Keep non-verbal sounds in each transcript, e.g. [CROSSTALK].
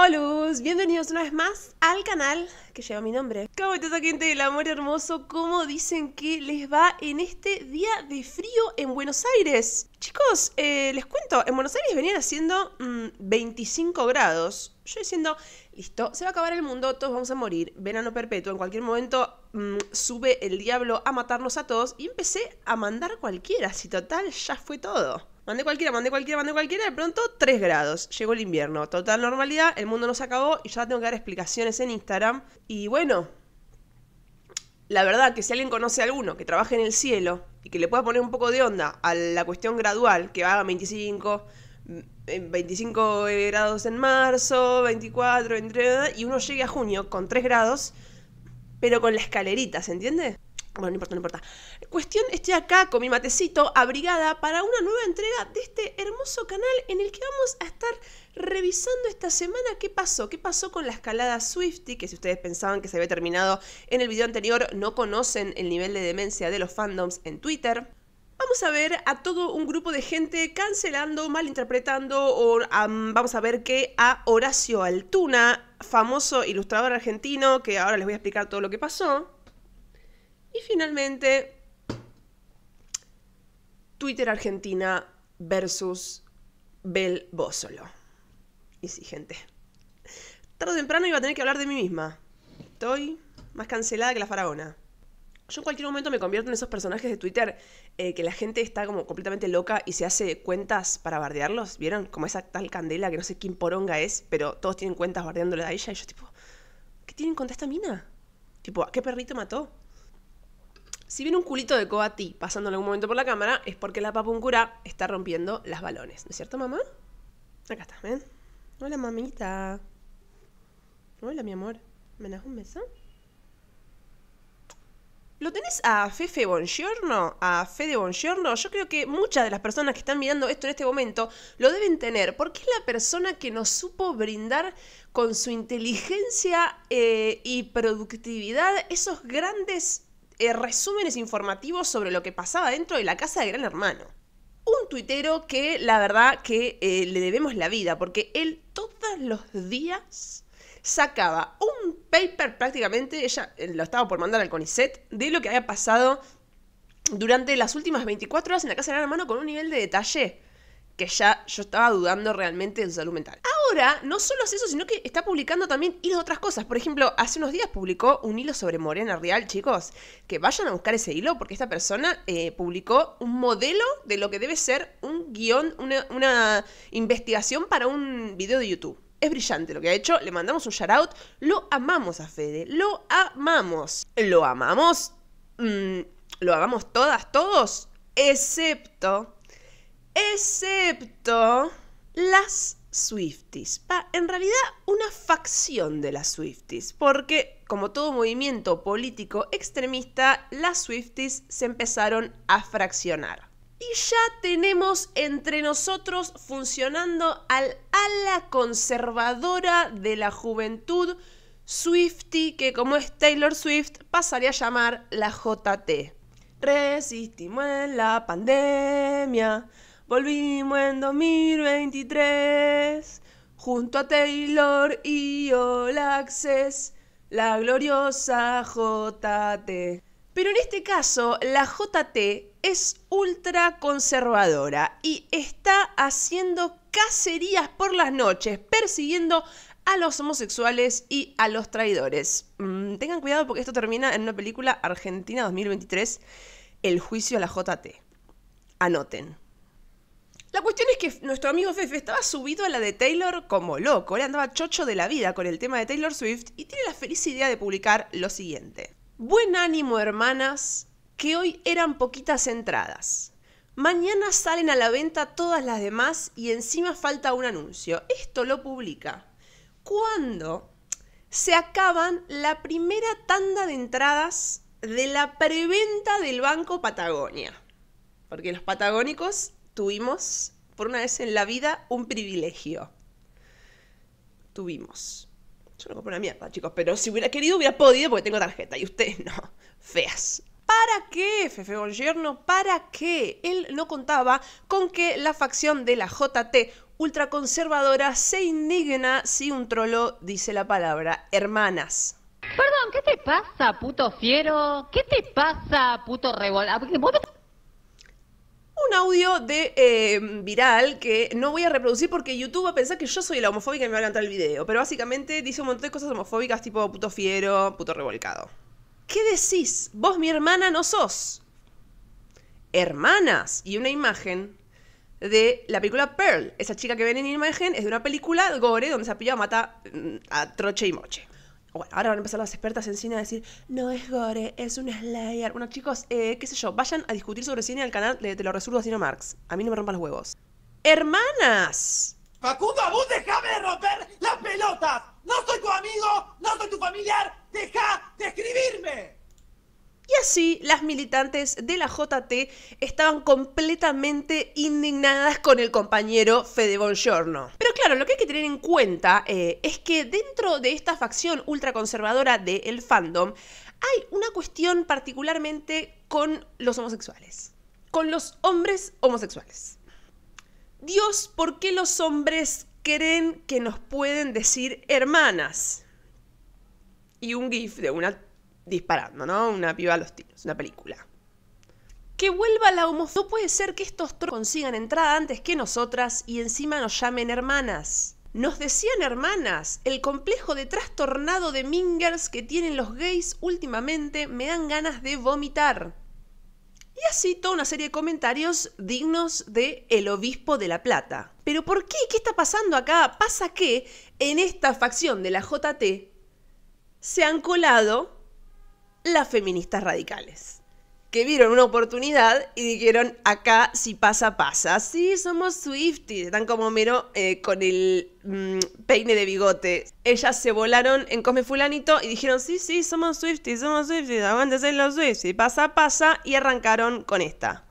Hola, bienvenidos una vez más al canal que lleva mi nombre. ¿Cómo estás, gente del amor hermoso? ¿Cómo dicen que les va en este día de frío en Buenos Aires? Chicos, eh, les cuento, en Buenos Aires venían haciendo 25 mm, grados. Yo diciendo, listo, se va a acabar el mundo, todos vamos a morir, verano perpetuo, en cualquier momento mm, sube el diablo a matarnos a todos y empecé a mandar cualquiera, si total ya fue todo mande cualquiera, mande cualquiera, mande cualquiera. De pronto, 3 grados. Llegó el invierno. Total normalidad. El mundo no se acabó. Y ya tengo que dar explicaciones en Instagram. Y bueno. La verdad que si alguien conoce a alguno que trabaje en el cielo y que le pueda poner un poco de onda a la cuestión gradual, que haga 25, 25 eh, grados en marzo, 24, entre, y uno llegue a junio con 3 grados, pero con la escalerita, ¿se entiende? Bueno, no importa, no importa. Cuestión, estoy acá con mi matecito abrigada para una nueva entrega de este hermoso canal en el que vamos a estar revisando esta semana qué pasó, qué pasó con la escalada Swifty, que si ustedes pensaban que se había terminado en el video anterior, no conocen el nivel de demencia de los fandoms en Twitter. Vamos a ver a todo un grupo de gente cancelando, malinterpretando, o vamos a ver que a Horacio Altuna, famoso ilustrador argentino, que ahora les voy a explicar todo lo que pasó. Y finalmente, Twitter Argentina versus Bel Bósolo. Y sí, gente. Tarde o temprano iba a tener que hablar de mí misma. Estoy más cancelada que la faraona. Yo en cualquier momento me convierto en esos personajes de Twitter eh, que la gente está como completamente loca y se hace cuentas para bardearlos. ¿Vieron? Como esa tal candela que no sé quién poronga es, pero todos tienen cuentas bardeándole a ella. Y yo, tipo, ¿qué tienen contra esta mina? Tipo, ¿a qué perrito mató? Si viene un culito de ti pasando en algún momento por la cámara, es porque la papuncura está rompiendo las balones. ¿No es cierto, mamá? Acá estás, ven. Hola, mamita. Hola, mi amor. ¿Me das un beso? ¿Lo tenés a Fefe Bongiorno? ¿A Fede Bongiorno? Yo creo que muchas de las personas que están mirando esto en este momento lo deben tener, porque es la persona que nos supo brindar con su inteligencia eh, y productividad esos grandes eh, resúmenes informativos sobre lo que pasaba dentro de la casa de Gran Hermano. Un tuitero que la verdad que eh, le debemos la vida, porque él todos los días sacaba un paper prácticamente, ella eh, lo estaba por mandar al CONICET, de lo que había pasado durante las últimas 24 horas en la casa de Gran Hermano con un nivel de detalle que ya yo estaba dudando realmente de su salud mental. Ahora, no solo hace eso, sino que está publicando también hilos de otras cosas. Por ejemplo, hace unos días publicó un hilo sobre Morena Real, chicos, que vayan a buscar ese hilo porque esta persona eh, publicó un modelo de lo que debe ser un guión, una, investigación para un video de YouTube. Es brillante lo que ha hecho, le mandamos un shout out, lo amamos a Fede, lo amamos. ¿Lo amamos? Mm, ¿Lo amamos todas, todos? Excepto excepto las Swifties. en realidad, una facción de las Swifties, porque como todo movimiento político extremista, las Swifties se empezaron a fraccionar. Y ya tenemos entre nosotros funcionando al ala conservadora de la juventud Swifty, que como es Taylor Swift, pasaría a llamar la JT. Resistimos en la pandemia, Volvimos en 2023 junto a Taylor y Olaxes, la gloriosa JT. Pero en este caso, la JT es ultra conservadora y está haciendo cacerías por las noches, persiguiendo a los homosexuales y a los traidores. Mm, tengan cuidado porque esto termina en una película Argentina 2023, El juicio a la JT. Anoten. La cuestión es que nuestro amigo Fefe estaba subido a la de Taylor como loco, él andaba chocho de la vida con el tema de Taylor Swift y tiene la feliz idea de publicar lo siguiente. Buen ánimo hermanas, que hoy eran poquitas entradas. Mañana salen a la venta todas las demás y encima falta un anuncio. Esto lo publica. cuando se acaban la primera tanda de entradas de la preventa del Banco Patagonia? Porque los patagónicos tuvimos, por una vez en la vida, un privilegio. Tuvimos. Yo no compro una mierda, chicos, pero si hubiera querido hubiera podido porque tengo tarjeta y ustedes [LAUGHS] no. Feas. ¿Para qué, Fefe Gobierno? ¿Para qué? Él no contaba con que la facción de la JT ultraconservadora se indigna si un trolo dice la palabra hermanas. Perdón, ¿qué te pasa, puto fiero? ¿Qué te pasa, puto revolver? Ah, un audio de eh, viral que no voy a reproducir porque YouTube va a pensar que yo soy la homofóbica y me va a levantar el video. Pero básicamente dice un montón de cosas homofóbicas tipo puto fiero, puto revolcado. ¿Qué decís? Vos mi hermana no sos. Hermanas. Y una imagen de la película Pearl. Esa chica que ven en imagen es de una película gore donde se pilla mata mm, a troche y moche. Bueno, ahora van a empezar las expertas en cine a decir, no es gore, es un slayer. Bueno, chicos, eh, qué sé yo, vayan a discutir sobre cine al canal de Te lo resuelvo Cine Marx. A mí no me rompan los huevos. ¡Hermanas! Facundo, vos dejame de romper las pelotas. No soy tu amigo, no soy tu familiar. Deja de escribirme. Y así las militantes de la JT estaban completamente indignadas con el compañero Fede Bongiorno. Pero claro, lo que hay que tener en cuenta eh, es que dentro de esta facción ultraconservadora del fandom hay una cuestión particularmente con los homosexuales, con los hombres homosexuales. Dios, ¿por qué los hombres creen que nos pueden decir hermanas? Y un GIF de una disparando, ¿no? Una piba a los tiros, una película. Que vuelva la homofobia. No puede ser que estos trozos consigan entrada antes que nosotras y encima nos llamen hermanas. Nos decían hermanas, el complejo de trastornado de mingers que tienen los gays últimamente me dan ganas de vomitar. Y así toda una serie de comentarios dignos de El Obispo de La Plata. Pero ¿por qué? ¿Qué está pasando acá? Pasa que en esta facción de la JT se han colado las feministas radicales, que vieron una oportunidad y dijeron, acá si pasa, pasa. Sí, somos Swifties, están como mero eh, con el mm, peine de bigote. Ellas se volaron en come Fulanito y dijeron, sí, sí, somos Swifties, somos Swifties, aguántense los Swifties, pasa, pasa, y arrancaron con esta.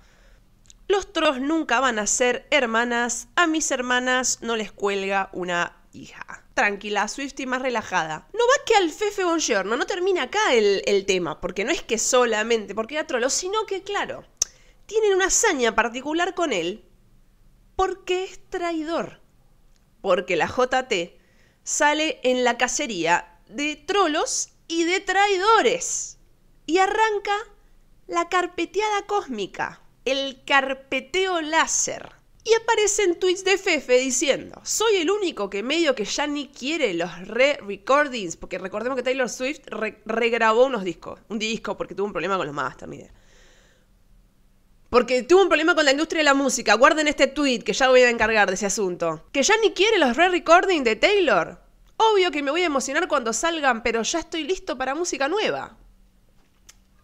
Los tros nunca van a ser hermanas, a mis hermanas no les cuelga una hija tranquila, swift y más relajada. No va que al Fefe Bongiorno, no termina acá el, el tema, porque no es que solamente porque era trolo, sino que, claro, tienen una hazaña particular con él porque es traidor. Porque la JT sale en la cacería de trolos y de traidores. Y arranca la carpeteada cósmica, el carpeteo láser. Y aparecen tweets de Fefe diciendo, soy el único que medio que ya ni quiere los re-recordings, porque recordemos que Taylor Swift regrabó unos discos, un disco porque tuvo un problema con los masters, mire. Porque tuvo un problema con la industria de la música, guarden este tweet que ya voy a encargar de ese asunto. Que ya ni quiere los re-recordings de Taylor. Obvio que me voy a emocionar cuando salgan, pero ya estoy listo para música nueva.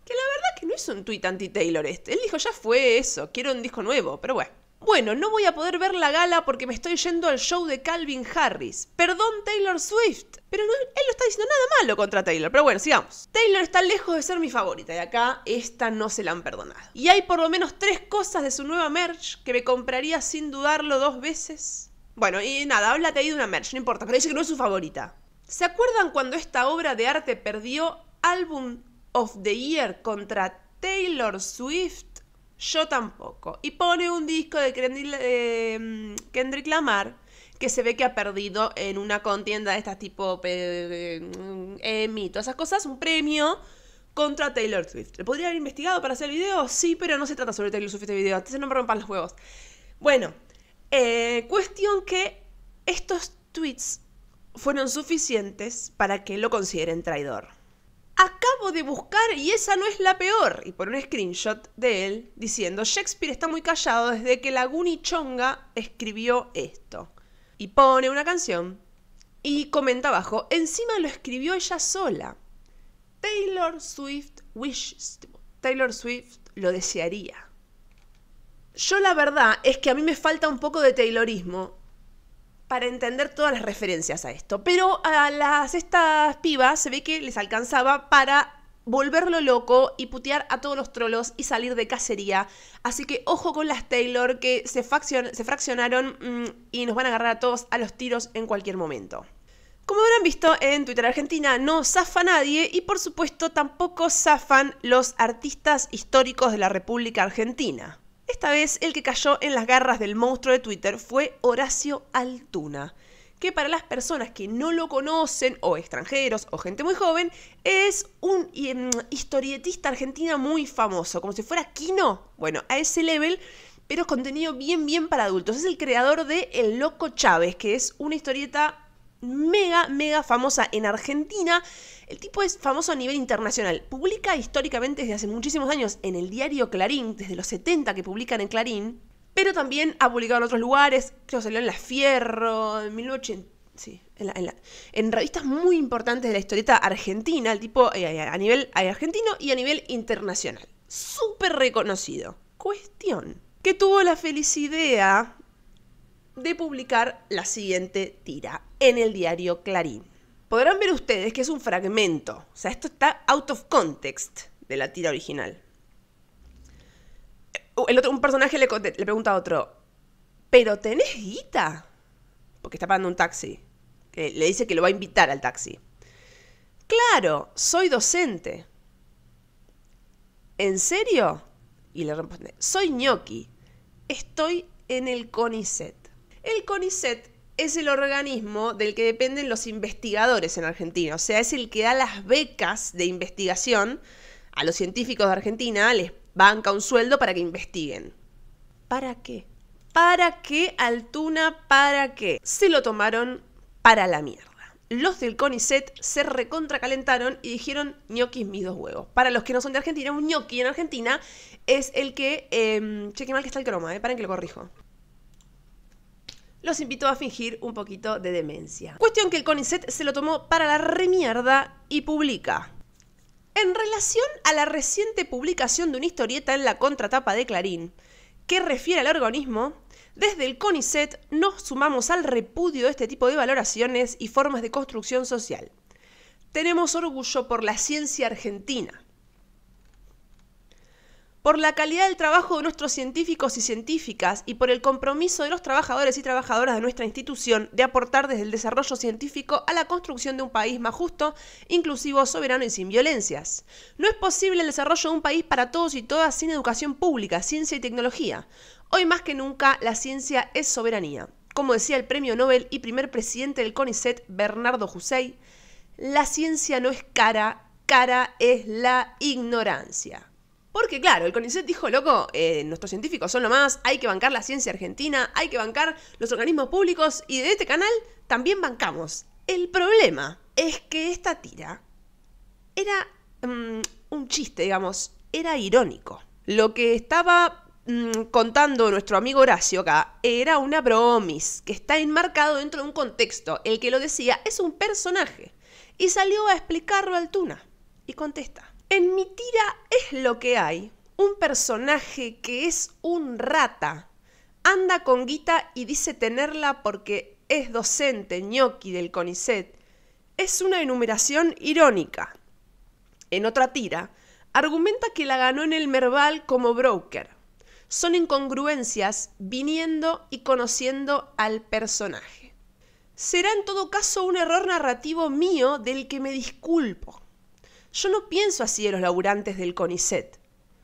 Que la verdad que no es un tweet anti-Taylor este. Él dijo, ya fue eso, quiero un disco nuevo, pero bueno. Bueno, no voy a poder ver la gala porque me estoy yendo al show de Calvin Harris. Perdón, Taylor Swift. Pero él no está diciendo nada malo contra Taylor. Pero bueno, sigamos. Taylor está lejos de ser mi favorita y acá esta no se la han perdonado. Y hay por lo menos tres cosas de su nueva merch que me compraría sin dudarlo dos veces. Bueno, y nada, háblate ahí de una merch, no importa, pero dice que no es su favorita. ¿Se acuerdan cuando esta obra de arte perdió Album of the Year contra Taylor Swift? Yo tampoco. Y pone un disco de eh, Kendrick, Lamar que se ve que ha perdido en una contienda de estas tipo emito esas cosas, un premio contra Taylor Swift. ¿Le podría haber investigado para hacer el video? Sí, pero no se trata sobre Taylor Swift este video, antes no me rompan los juegos. Bueno, eh, cuestión que estos tweets fueron suficientes para que lo consideren traidor acabo de buscar y esa no es la peor. Y por un screenshot de él diciendo, Shakespeare está muy callado desde que Laguni Chonga escribió esto. Y pone una canción y comenta abajo, encima lo escribió ella sola. Taylor Swift wishes, Taylor Swift lo desearía. Yo la verdad es que a mí me falta un poco de Taylorismo para entender todas las referencias a esto. Pero a las, estas pibas se ve que les alcanzaba para volverlo loco y putear a todos los trolos y salir de cacería. Así que ojo con las Taylor que se, fraccionaron mm, y nos van a agarrar a todos a los tiros en cualquier momento. Como habrán visto en Twitter Argentina no zafa nadie y por supuesto tampoco zafan los artistas históricos de la República Argentina. Esta vez el que cayó en las garras del monstruo de Twitter fue Horacio Altuna, que para las personas que no lo conocen, o extranjeros, o gente muy joven, es un em, historietista argentino muy famoso, como si fuera Kino. Bueno, a ese level pero es contenido bien, bien para adultos. Es el creador de El Loco Chávez, que es una historieta mega, mega famosa en Argentina. El tipo es famoso a nivel internacional. Publica históricamente desde hace muchísimos años en el diario Clarín, desde los 70 que publican en Clarín, pero también ha publicado en otros lugares, que salió en La Fierro, en 1980. en, revistas muy importantes de la historieta argentina, el tipo eh, eh, a nivel eh, argentino y a nivel internacional. Súper reconocido. Cuestión. Que tuvo la feliz idea de publicar la siguiente tira en el diario Clarín. Podrán ver ustedes que es un fragmento, o sea, esto está out of context de la tira original. Eh, el otro, un personaje le, pregunta a otro, ¿pero tenés guita? Porque está pagando un taxi. le dice que lo va a invitar al taxi. Claro, soy docente. ¿En serio? Y le responde, soy ñoqui. Estoy en el CONICET. El CONICET es el organismo del que dependen los investigadores en Argentina, o sea, es el que da las becas de investigación a los científicos de Argentina, les banca un sueldo para que investiguen. ¿Para qué? ¿Para qué, Altuna? ¿Para qué? Se lo tomaron para la mierda. Los del CONICET se recontracalentaron y dijeron ñoquis mis dos huevos. Para los que no son de Argentina, un ñoqui en Argentina es el que... Eh, che, mal que está el croma, eh, paren que lo corrijo los invitó a fingir un poquito de demencia. Cuestión que el CONICET se lo tomó para la remierda y publica. En relación a la reciente publicación de una historieta en la contratapa de Clarín, que refiere al organismo, desde el CONICET nos sumamos al repudio de este tipo de valoraciones y formas de construcción social. Tenemos orgullo por la ciencia argentina, por la calidad del trabajo de nuestros científicos y científicas y por el compromiso de los trabajadores y trabajadoras de nuestra institución de aportar desde el desarrollo científico a la construcción de un país más justo, inclusivo, soberano y sin violencias. No es posible el desarrollo de un país para todos y todas sin educación pública, ciencia y tecnología. Hoy más que nunca, la ciencia es soberanía. Como decía el premio Nobel y primer presidente del CONICET, Bernardo José, la ciencia no es cara, cara es la ignorancia. Porque claro, el CONICET dijo, loco, eh, nuestros científicos son lo más, hay que bancar la ciencia argentina, hay que bancar los organismos públicos y de este canal también bancamos. El problema es que esta tira era mm, un chiste, digamos, era irónico. Lo que estaba mm, contando nuestro amigo Horacio acá era una bromis que está enmarcado dentro de un contexto. El que lo decía es un personaje y salió a explicarlo al Tuna y contesta. En mi tira es lo que hay. Un personaje que es un rata. Anda con guita y dice tenerla porque es docente ñoqui del CONICET. Es una enumeración irónica. En otra tira, argumenta que la ganó en el Merval como broker. Son incongruencias viniendo y conociendo al personaje. Será en todo caso un error narrativo mío del que me disculpo. Yo no pienso así de los laburantes del CONICET,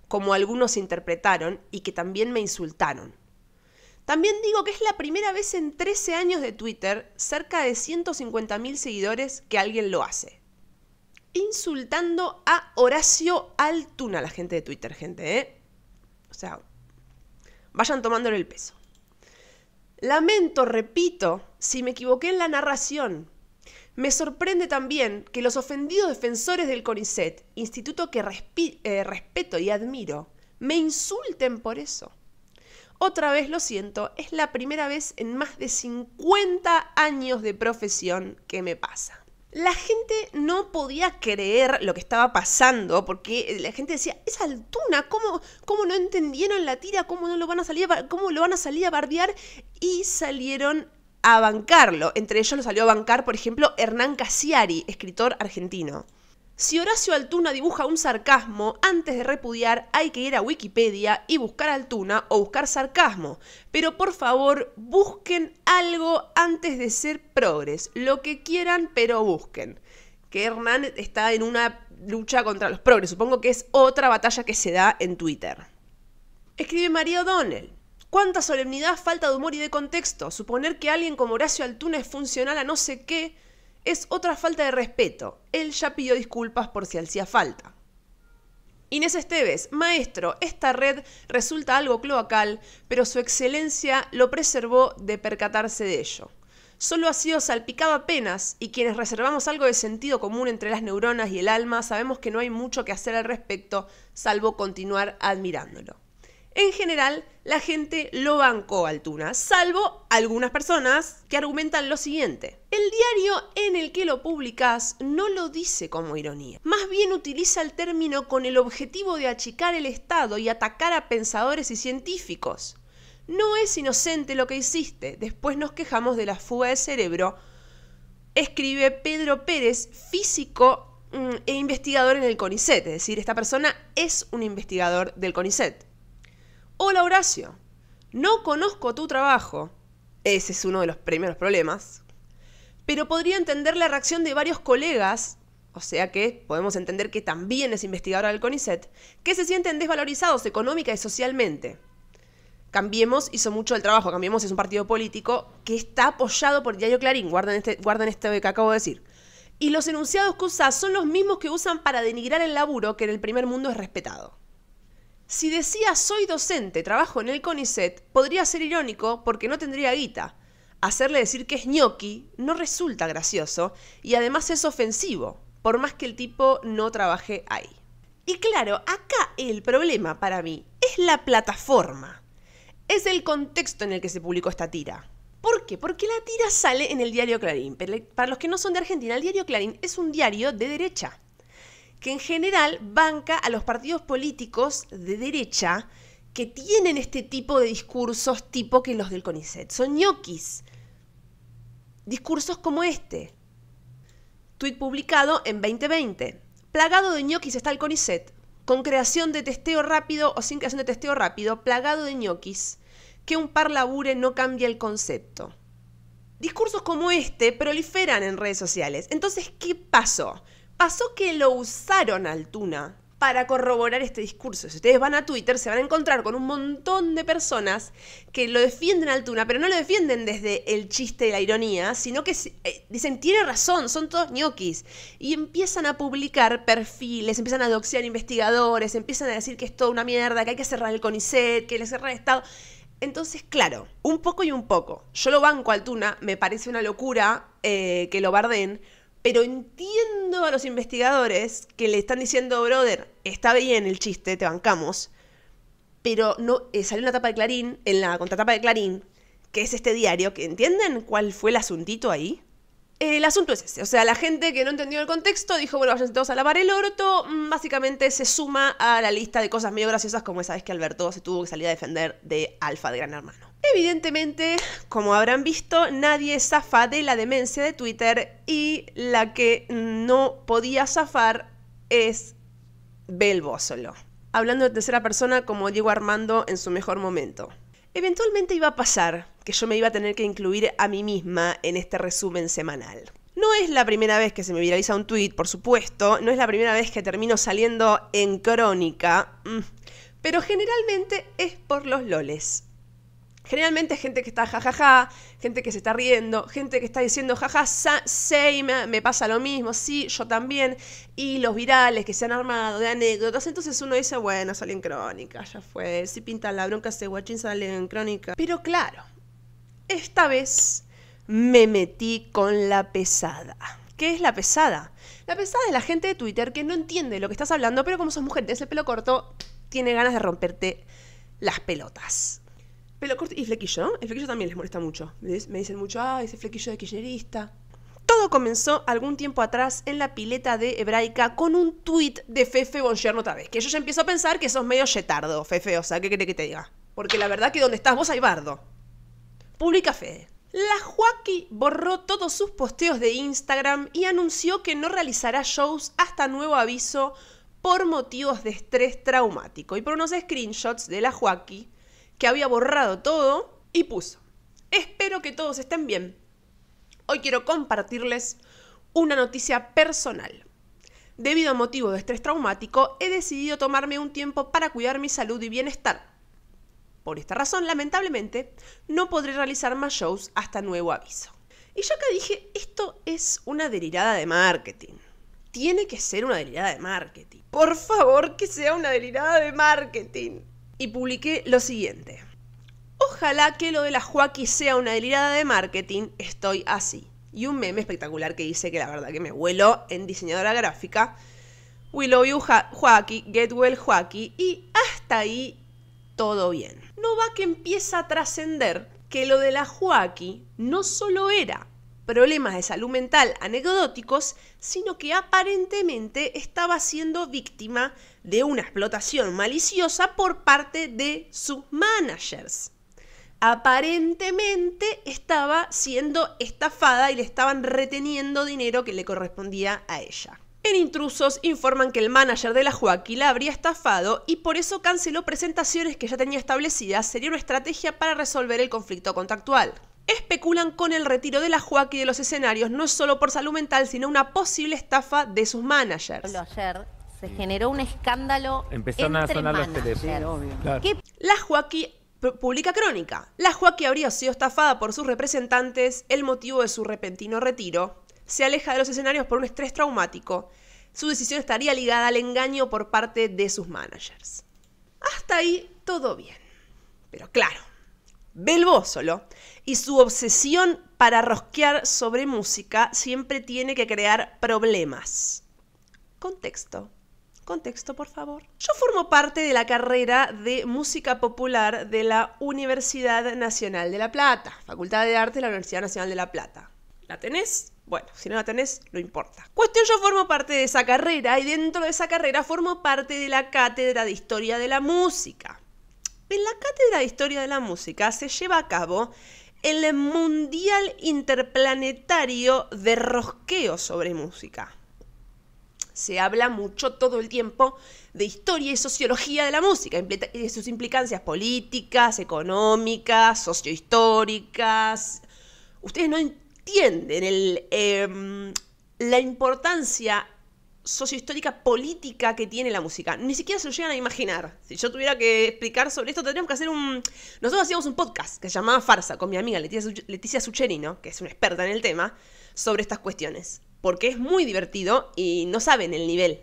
como algunos interpretaron y que también me insultaron. También digo que es la primera vez en 13 años de Twitter, cerca de 150.000 seguidores, que alguien lo hace. Insultando a Horacio Altuna, la gente de Twitter, gente, ¿eh? O sea, vayan tomándole el peso. Lamento, repito, si me equivoqué en la narración, me sorprende también que los ofendidos defensores del CONICET, instituto que eh, respeto y admiro, me insulten por eso. Otra vez lo siento, es la primera vez en más de 50 años de profesión que me pasa. La gente no podía creer lo que estaba pasando porque la gente decía, es Altuna, ¿cómo, cómo no entendieron la tira? ¿Cómo no lo van a salir cómo lo van a, salir a bardear? Y salieron a bancarlo. Entre ellos lo salió a bancar, por ejemplo, Hernán Cassiari, escritor argentino. Si Horacio Altuna dibuja un sarcasmo, antes de repudiar hay que ir a Wikipedia y buscar Altuna o buscar sarcasmo. Pero por favor, busquen algo antes de ser progres. Lo que quieran, pero busquen. Que Hernán está en una lucha contra los progres. Supongo que es otra batalla que se da en Twitter. Escribe María O'Donnell. ¿Cuánta solemnidad, falta de humor y de contexto? Suponer que alguien como Horacio Altuna es funcional a no sé qué es otra falta de respeto. Él ya pidió disculpas por si hacía falta. Inés Esteves, maestro, esta red resulta algo cloacal, pero su excelencia lo preservó de percatarse de ello. Solo ha sido salpicado apenas y quienes reservamos algo de sentido común entre las neuronas y el alma sabemos que no hay mucho que hacer al respecto, salvo continuar admirándolo. En general, la gente lo bancó al Altuna, salvo algunas personas que argumentan lo siguiente. El diario en el que lo publicas no lo dice como ironía, más bien utiliza el término con el objetivo de achicar el Estado y atacar a pensadores y científicos. No es inocente lo que hiciste, después nos quejamos de la fuga de cerebro, escribe Pedro Pérez, físico mm, e investigador en el CONICET, es decir, esta persona es un investigador del CONICET. Hola Horacio, no conozco tu trabajo, ese es uno de los primeros problemas, pero podría entender la reacción de varios colegas, o sea que podemos entender que también es investigadora del CONICET, que se sienten desvalorizados económica y socialmente. Cambiemos hizo mucho el trabajo, Cambiemos es un partido político que está apoyado por Diario Clarín, guarden, este, guarden esto que acabo de decir. Y los enunciados que usa son los mismos que usan para denigrar el laburo que en el primer mundo es respetado. Si decía soy docente, trabajo en el CONICET, podría ser irónico porque no tendría guita. Hacerle decir que es ñoqui no resulta gracioso y además es ofensivo, por más que el tipo no trabaje ahí. Y claro, acá el problema para mí es la plataforma. Es el contexto en el que se publicó esta tira. ¿Por qué? Porque la tira sale en el diario Clarín. Para los que no son de Argentina, el diario Clarín es un diario de derecha que en general banca a los partidos políticos de derecha que tienen este tipo de discursos tipo que los del CONICET. Son ñoquis. Discursos como este. Tweet publicado en 2020. Plagado de ñoquis está el CONICET, con creación de testeo rápido o sin creación de testeo rápido, plagado de ñoquis. Que un par labure no cambia el concepto. Discursos como este proliferan en redes sociales. Entonces, ¿qué pasó? Pasó que lo usaron Altuna para corroborar este discurso. Si ustedes van a Twitter, se van a encontrar con un montón de personas que lo defienden Altuna, pero no lo defienden desde el chiste y la ironía, sino que eh, dicen, tiene razón, son todos ñoquis. Y empiezan a publicar perfiles, empiezan a doxear investigadores, empiezan a decir que es toda una mierda, que hay que cerrar el CONICET, que le cerrar el Estado. Entonces, claro, un poco y un poco. Yo lo banco Altuna, me parece una locura eh, que lo barden, pero entiendo a los investigadores que le están diciendo, brother, está bien el chiste, te bancamos. Pero no, eh, salió una tapa de Clarín, en la contratapa de Clarín, que es este diario, que entienden cuál fue el asuntito ahí. Eh, el asunto es ese, o sea, la gente que no entendió el contexto dijo, bueno, vayan todos a lavar el orto, mm, básicamente se suma a la lista de cosas medio graciosas como esa vez que Alberto se tuvo que salir a defender de Alfa de Gran Hermano. Evidentemente, como habrán visto, nadie zafa de la demencia de Twitter y la que no podía zafar es solo Hablando de tercera persona como Diego Armando en su mejor momento. Eventualmente iba a pasar que yo me iba a tener que incluir a mí misma en este resumen semanal. No es la primera vez que se me viraliza un tweet, por supuesto, no es la primera vez que termino saliendo en crónica, mm, pero generalmente es por los loles. Generalmente gente que está jajaja, gente que se está riendo, gente que está diciendo jaja, ja, same, me pasa lo mismo, sí, yo también. Y los virales que se han armado de anécdotas, entonces uno dice, bueno, salen en crónica, ya fue, si pintan la bronca, se guachín salen en crónica. Pero claro, esta vez me metí con la pesada. ¿Qué es la pesada? La pesada es la gente de Twitter que no entiende lo que estás hablando, pero como sos mujer, de el pelo corto, tiene ganas de romperte las pelotas y flequillo, ¿no? El flequillo también les molesta mucho. Me dicen mucho, ah, ese flequillo de kirchnerista. Todo comenzó algún tiempo atrás en la pileta de Hebraica con un tuit de Fefe Bonjour otra vez. Que yo ya empiezo a pensar que sos medio yetardo, Fefe. O sea, ¿qué querés que te diga? Porque la verdad que donde estás vos hay bardo. Publica Fe. La Joaquí borró todos sus posteos de Instagram y anunció que no realizará shows hasta nuevo aviso por motivos de estrés traumático. Y por unos screenshots de la Joaquí que había borrado todo y puso, espero que todos estén bien. Hoy quiero compartirles una noticia personal. Debido a motivo de estrés traumático, he decidido tomarme un tiempo para cuidar mi salud y bienestar. Por esta razón, lamentablemente, no podré realizar más shows hasta nuevo aviso. Y yo que dije, esto es una delirada de marketing. Tiene que ser una delirada de marketing. Por favor, que sea una delirada de marketing y publiqué lo siguiente. Ojalá que lo de la Joaquí sea una delirada de marketing, estoy así. Y un meme espectacular que dice que la verdad que me vuelo en diseñadora gráfica. We love you, Joaquí, get well, Joaquí. Y hasta ahí todo bien. No va que empieza a trascender que lo de la Joaquí no solo era problemas de salud mental anecdóticos, sino que aparentemente estaba siendo víctima de una explotación maliciosa por parte de sus managers. Aparentemente estaba siendo estafada y le estaban reteniendo dinero que le correspondía a ella. En intrusos informan que el manager de la Joaquín habría estafado y por eso canceló presentaciones que ya tenía establecidas. Sería una estrategia para resolver el conflicto contractual especulan con el retiro de la Joaquí de los escenarios, no solo por salud mental, sino una posible estafa de sus managers. Ayer se generó un escándalo. entre a sonar managers. La Joaquí publica crónica. La Joaquí habría sido estafada por sus representantes, el motivo de su repentino retiro. Se aleja de los escenarios por un estrés traumático. Su decisión estaría ligada al engaño por parte de sus managers. Hasta ahí todo bien. Pero claro, solo y su obsesión para rosquear sobre música siempre tiene que crear problemas. Contexto. Contexto, por favor. Yo formo parte de la carrera de música popular de la Universidad Nacional de La Plata, Facultad de Arte de la Universidad Nacional de La Plata. ¿La tenés? Bueno, si no la tenés, no importa. Cuestión, yo formo parte de esa carrera y dentro de esa carrera formo parte de la cátedra de historia de la música. En la Cátedra de Historia de la Música se lleva a cabo el Mundial Interplanetario de Rosqueo sobre Música. Se habla mucho todo el tiempo de historia y sociología de la música, de eh, sus implicancias políticas, económicas, sociohistóricas. Ustedes no entienden em, la importancia sociohistórica política que tiene la música. Ni siquiera se lo llegan a imaginar. Si yo tuviera que explicar sobre esto, tendríamos que hacer un... Nosotros hacíamos un podcast que se llamaba Farsa con mi amiga Leticia Sucherino, que es una experta en el tema, sobre estas cuestiones. Porque es muy divertido y no saben el nivel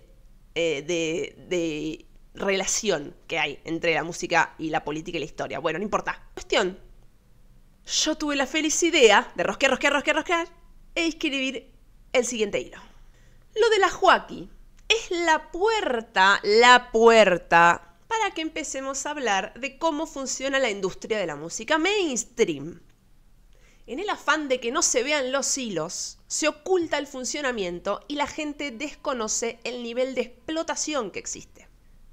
eh, de, de relación que hay entre la música y la política y la historia. Bueno, no importa. Cuestión. Yo tuve la feliz idea de rosquear, rosquear, rosquear, rosquear e escribir el siguiente hilo. Lo de la Joaquí es la puerta, la puerta para que empecemos a hablar de cómo funciona la industria de la música mainstream. En el afán de que no se vean los hilos, se oculta el funcionamiento y la gente desconoce el nivel de explotación que existe.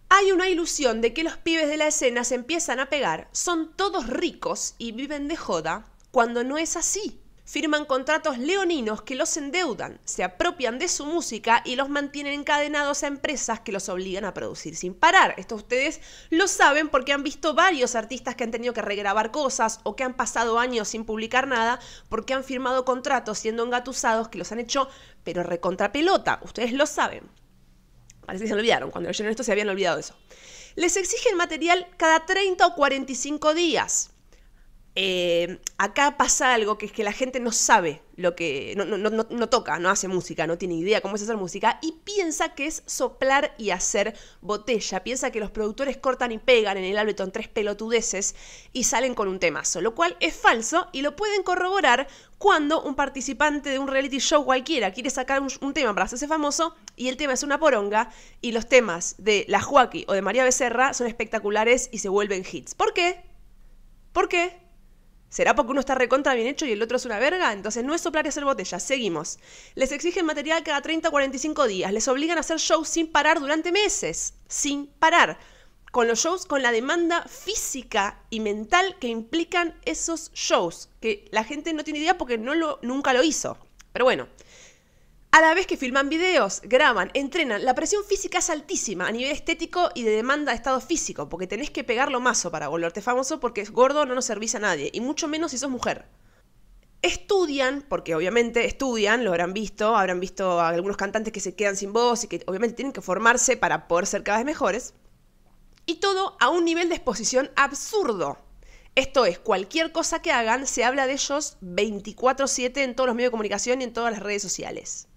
Hay una ilusión de que los pibes de la escena se empiezan a pegar, son todos ricos y viven de joda, cuando no es así. Firman contratos leoninos que los endeudan, se apropian de su música y los mantienen encadenados a empresas que los obligan a producir sin parar. Esto ustedes lo saben porque han visto varios artistas que han tenido que regrabar cosas o que han pasado años sin publicar nada porque han firmado contratos siendo engatusados que los han hecho pero recontrapelota. Ustedes lo saben. Parece que se olvidaron. Cuando leyeron esto se habían olvidado de eso. Les exigen material cada 30 o 45 días. Eh, acá pasa algo que es que la gente no sabe lo que. No, toca, no hace música, no tiene idea cómo es hacer música y piensa que es soplar y hacer botella. Piensa que los productores cortan y pegan en el Ableton tres pelotudeces y salen con un temazo, lo cual es falso y lo pueden corroborar cuando un participante de un reality show cualquiera quiere sacar un, tema para hacerse famoso y el tema es una poronga y los temas de La Joaquí o de María Becerra son espectaculares y se vuelven hits. ¿Por qué? ¿Por qué? ¿Será porque uno está recontra bien hecho y el otro es una verga? Entonces no es soplar y hacer botellas, seguimos. Les exigen material cada 30 o 45 días, les obligan a hacer shows sin parar durante meses, sin parar. Con los shows, con la demanda física y mental que implican esos shows, que la gente no tiene idea porque no nunca lo hizo. Pero bueno, a la vez que filman videos, graban, entrenan, la presión física es altísima a nivel estético y de demanda de estado físico, porque tenés que pegarlo mazo para volverte famoso porque es gordo no nos servís a nadie, y mucho menos si sos mujer. Estudian, porque obviamente estudian, lo habrán visto, habrán visto algunos cantantes que se quedan sin voz y que obviamente tienen que formarse para poder ser cada vez mejores. Y todo a un nivel de exposición absurdo. Esto es, cualquier cosa que hagan, se habla de ellos 24/7 en todos los medios de comunicación y en todas las redes sociales.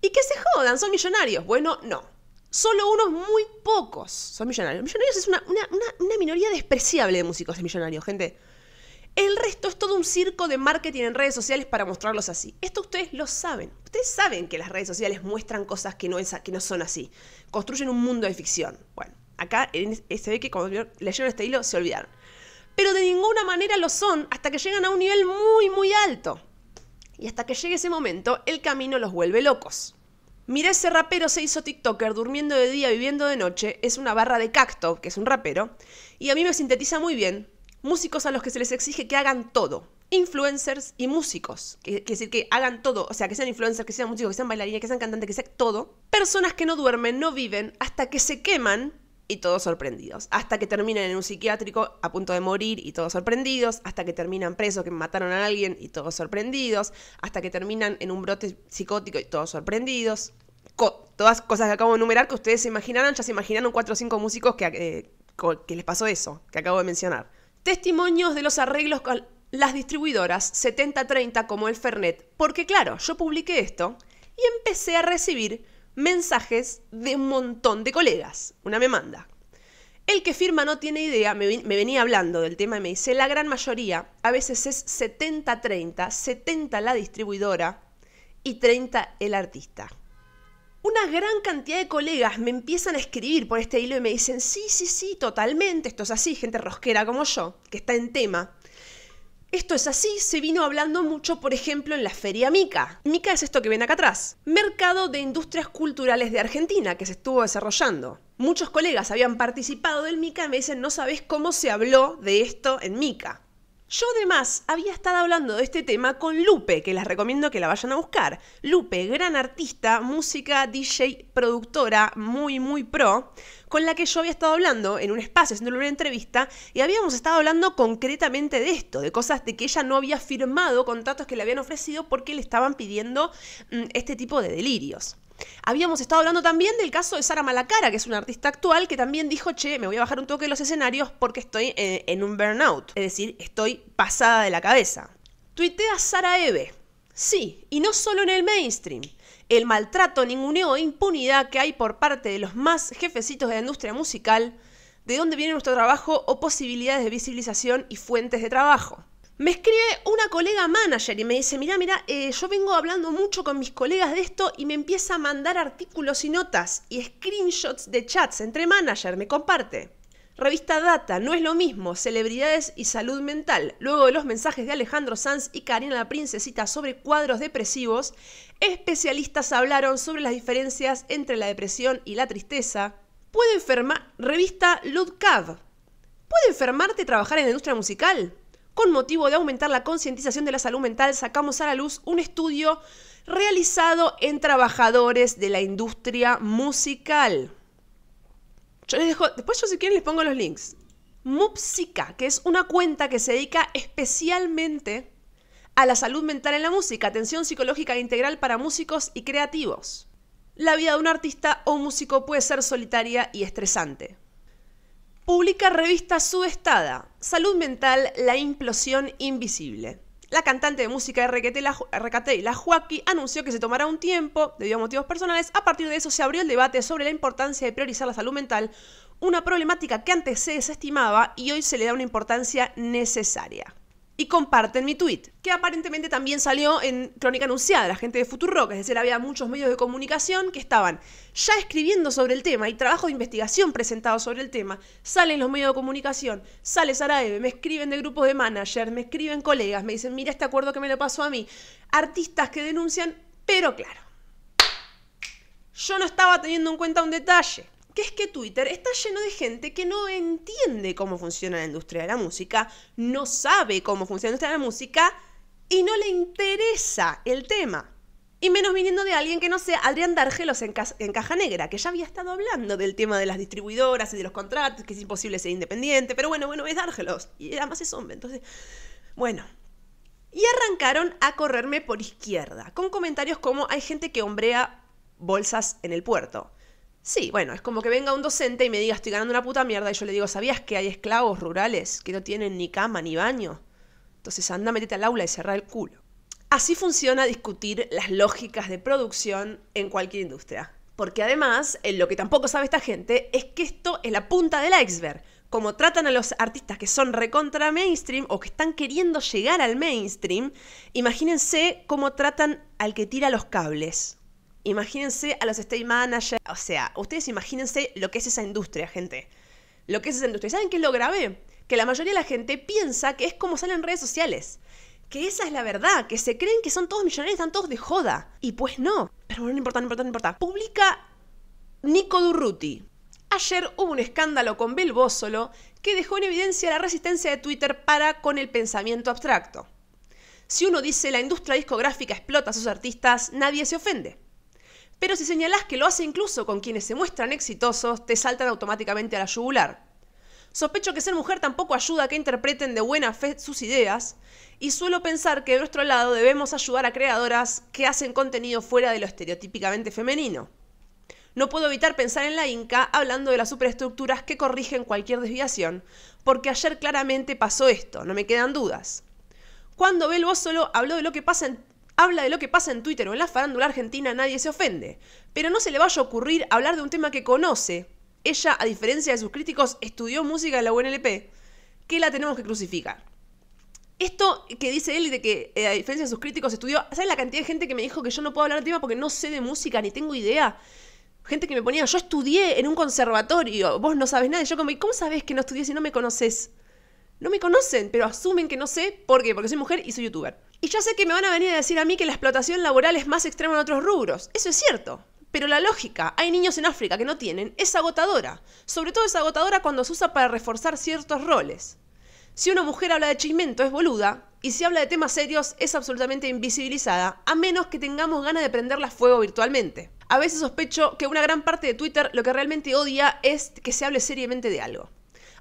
Y que se jodan, son millonarios. Bueno, no. Solo unos muy pocos son millonarios. Millonarios es una, minoría despreciable de músicos de millonarios, gente. El resto es todo un circo de marketing en redes sociales para mostrarlos así. Esto ustedes lo saben. Ustedes saben que las redes sociales muestran cosas que no, que no son así. Construyen un mundo de ficción. Bueno, acá se ve que cuando leyeron este hilo se olvidaron. Pero de ninguna manera lo son hasta que llegan a un nivel muy, muy alto. Y hasta que llegue ese momento, el camino los vuelve locos. Mira ese rapero se hizo TikToker durmiendo de día, viviendo de noche, es una barra de cacto, que es un rapero, y a mí me sintetiza muy bien músicos a los que se les exige que hagan todo. Influencers y músicos, que, decir que hagan todo, o sea, que sean influencers, que sean músicos, que sean bailarines, que sean cantantes, que sean todo. Personas que no duermen, no viven, hasta que se queman y todos sorprendidos. Hasta que terminan en un psiquiátrico a punto de morir y todos sorprendidos. Hasta que terminan presos que mataron a alguien y todos sorprendidos. Hasta que terminan en un brote psicótico y todos sorprendidos. todas cosas que acabo de enumerar que ustedes se imaginaron, ya se imaginaron cuatro o cinco músicos que, eh, que les pasó eso, que acabo de mencionar. Testimonios de los arreglos con las distribuidoras 70-30 como el Fernet. Porque claro, yo publiqué esto y empecé a recibir mensajes de un montón de colegas. Una me manda. El que firma no tiene idea, me, venía hablando del tema y me dice, la gran mayoría, a veces es 70-30, 70 la distribuidora y 30 el artista. Una gran cantidad de colegas me empiezan a escribir por este hilo y me dicen, sí, sí, sí, totalmente, esto es así, gente rosquera como yo, que está en tema. Esto es así, se vino hablando mucho, por ejemplo, en la Feria Mica. Mica es esto que ven acá atrás, mercado de industrias culturales de Argentina que se estuvo desarrollando. Muchos colegas habían participado del Mica y me dicen, no sabes cómo se habló de esto en Mica. Yo además había estado hablando de este tema con Lupe, que les recomiendo que la vayan a buscar. Lupe, gran artista, música, DJ, productora, muy, muy pro con la que yo había estado hablando en un espacio, haciéndole una entrevista, y habíamos estado hablando concretamente de esto, de cosas de que ella no había firmado contratos que le habían ofrecido porque le estaban pidiendo mm, este tipo de delirios. Habíamos estado hablando también del caso de Sara Malacara, que es una artista actual que también dijo, che, me voy a bajar un toque de los escenarios porque estoy eh, en un burnout, es decir, estoy pasada de la cabeza. Tuitea Sara Eve. Sí, y no solo en el mainstream el maltrato, ninguneo e impunidad que hay por parte de los más jefecitos de la industria musical, de dónde viene nuestro trabajo o posibilidades de visibilización y fuentes de trabajo. Me escribe una colega manager y me dice, mira, mira, eh, yo vengo hablando mucho con mis colegas de esto y me empieza a mandar artículos y notas y screenshots de chats entre manager, me comparte. Revista Data, no es lo mismo, celebridades y salud mental. Luego de los mensajes de Alejandro Sanz y Karina la Princesita sobre cuadros depresivos, Especialistas hablaron sobre las diferencias entre la depresión y la tristeza. Puede enfermar. Revista Ludcav. ¿Puede enfermarte trabajar en la industria musical? Con motivo de aumentar la concientización de la salud mental, sacamos a la luz un estudio realizado en trabajadores de la industria musical. Yo les dejo, después yo si quieren les pongo los links. Mupsica, que es una cuenta que se dedica especialmente a la salud mental en la música, atención psicológica integral para músicos y creativos. La vida de un artista o músico puede ser solitaria y estresante. Publica revista Subestada, Salud Mental, la implosión invisible. La cantante de música RKT, La Joaquí, anunció que se tomará un tiempo, debido a motivos personales. A partir de eso se abrió el debate sobre la importancia de priorizar la salud mental, una problemática que antes se desestimaba y hoy se le da una importancia necesaria y comparten mi tweet, que aparentemente también salió en Crónica Anunciada, la gente de Futuro Rock, es decir, había muchos medios de comunicación que estaban ya escribiendo sobre el tema y trabajo de investigación presentado sobre el tema. Salen los medios de comunicación, sale eve, me escriben de grupos de managers, me escriben colegas, me dicen, mira este acuerdo que me lo pasó a mí. Artistas que denuncian, pero claro, yo no estaba teniendo en cuenta un detalle que es que Twitter está lleno de gente que no entiende cómo funciona la industria de la música, no sabe cómo funciona la industria de la música y no le interesa el tema. Y menos viniendo de alguien que no sé Adrián Dargelos en, en, Caja Negra, que ya había estado hablando del tema de las distribuidoras y de los contratos, que es imposible ser independiente, pero bueno, bueno, es Dargelos. Y además es hombre, entonces. Bueno. Y arrancaron a correrme por izquierda, con comentarios como hay gente que hombrea bolsas en el puerto. Sí, bueno, es como que venga un docente y me diga estoy ganando una puta mierda y yo le digo, ¿sabías que hay esclavos rurales que no tienen ni cama ni baño? Entonces anda, metete al aula y cierra el culo. Así funciona discutir las lógicas de producción en cualquier industria. Porque además, eh, lo que tampoco sabe esta gente es que esto es la punta del iceberg. Como tratan a los artistas que son recontra mainstream o que están queriendo llegar al mainstream, imagínense cómo tratan al que tira los cables. Imagínense a los estate managers, o sea, ustedes imagínense lo que es esa industria, gente. Lo que es esa industria. ¿Saben qué es lo grave? Que la mayoría de la gente piensa que es como salen redes sociales. Que esa es la verdad, que se creen que son todos millonarios, están todos de joda. Y pues no. Pero bueno, no importa, no importa, no importa. Publica Nico Durruti. Ayer hubo un escándalo con Bel Bósolo que dejó en evidencia la resistencia de Twitter para con el pensamiento abstracto. Si uno dice la industria discográfica explota a sus artistas, nadie se ofende. Pero si señalás que lo hace incluso con quienes se muestran exitosos, te saltan automáticamente a la yugular. Sospecho que ser mujer tampoco ayuda a que interpreten de buena fe sus ideas, y suelo pensar que de nuestro lado debemos ayudar a creadoras que hacen contenido fuera de lo estereotípicamente femenino. No puedo evitar pensar en la Inca hablando de las superestructuras que corrigen cualquier desviación, porque ayer claramente pasó esto, no me quedan dudas. Cuando Belbo solo habló de lo que pasa en Habla de lo que pasa en Twitter o en la farándula argentina, nadie se ofende. Pero no se le vaya a ocurrir hablar de un tema que conoce. Ella, a diferencia de sus críticos, estudió música en la UNLP, ¿Qué la tenemos que crucificar. Esto que dice él de que, eh, a diferencia de sus críticos, estudió. ¿Saben la cantidad de gente que me dijo que yo no puedo hablar de tema porque no sé de música ni tengo idea? Gente que me ponía, yo estudié en un conservatorio, vos no sabes nada. Y yo, como, cómo sabes que no estudié si no me conoces? No me conocen, pero asumen que no sé. ¿Por qué? Porque soy mujer y soy youtuber. Y ya sé que me van a venir a decir a mí que la explotación laboral es más extrema en otros rubros. Eso es cierto. Pero la lógica, hay niños en África que no tienen, es agotadora. Sobre todo es agotadora cuando se usa para reforzar ciertos roles. Si una mujer habla de chismento es boluda, y si habla de temas serios es absolutamente invisibilizada, a menos que tengamos ganas de prenderla fuego virtualmente. A veces sospecho que una gran parte de Twitter lo que realmente odia es que se hable seriamente de algo.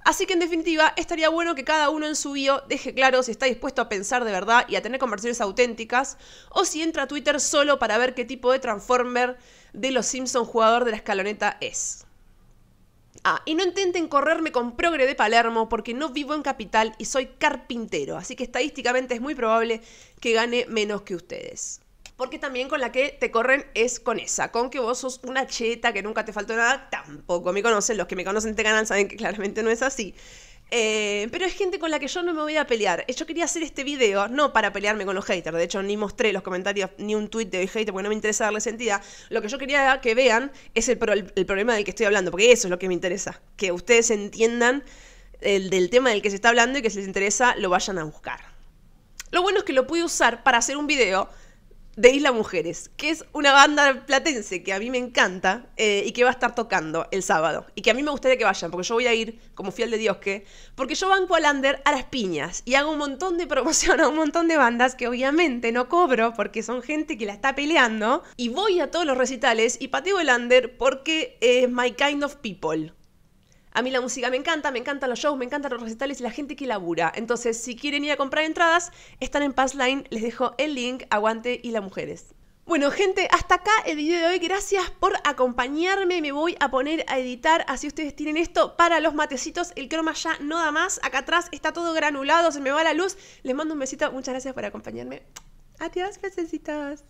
Así que en definitiva, estaría bueno que cada uno en su bio deje claro si está dispuesto a pensar de verdad y a tener conversaciones auténticas, o si entra a Twitter solo para ver qué tipo de Transformer de los Simpson jugador de la escaloneta es. Ah, y no intenten correrme con progre de Palermo porque no vivo en capital y soy carpintero, así que estadísticamente es muy probable que gane menos que ustedes porque también con la que te corren es con esa, con que vos sos una cheta, que nunca te faltó nada, tampoco me conocen, los que me conocen te ganan saben que claramente no es así. Eh, pero es gente con la que yo no me voy a pelear. Eh, yo quería hacer este video no para pelearme con los haters. De hecho, ni mostré los comentarios ni un tweet de hater porque no me interesa darle sentido. Lo que yo quería que vean es el, problema del que estoy hablando, porque eso es lo que me interesa. Que ustedes entiendan el del tema del que se está hablando y que si les interesa lo vayan a buscar. Lo bueno es que lo pude usar para hacer un video de Isla Mujeres, que es una banda platense que a mí me encanta eh, y que va a estar tocando el sábado. Y que a mí me gustaría que vayan, porque yo voy a ir como fiel de Dios que, porque yo banco a under a las piñas y hago un montón de promoción a un montón de bandas que obviamente no cobro porque son gente que la está peleando. Y voy a todos los recitales y pateo el under porque es My Kind of People a mí la música me encanta, me encantan los shows, me encantan los recitales y la gente que labura. Entonces, si quieren ir a comprar entradas, están en Passline, les dejo el link, aguante y las mujeres. Bueno, gente, hasta acá el video de hoy. Gracias por acompañarme. Me voy a poner a editar. Así ustedes tienen esto para los matecitos. El croma ya no da más. Acá atrás está todo granulado. Se me va la luz. Les mando un besito. Muchas gracias por acompañarme. Adiós, besitos!